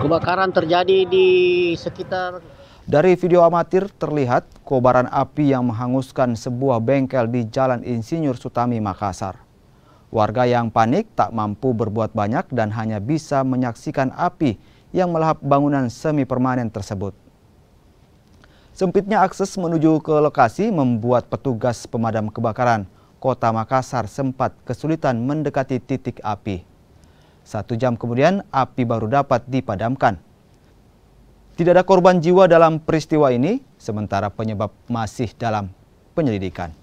Kebakaran terjadi di sekitar dari video amatir terlihat kobaran api yang menghanguskan sebuah bengkel di Jalan Insinyur Sutami Makassar. Warga yang panik tak mampu berbuat banyak dan hanya bisa menyaksikan api yang melahap bangunan semi permanen tersebut. Sempitnya akses menuju ke lokasi membuat petugas pemadam kebakaran Kota Makassar sempat kesulitan mendekati titik api. Satu jam kemudian api baru dapat dipadamkan. Tidak ada korban jiwa dalam peristiwa ini, sementara penyebab masih dalam penyelidikan.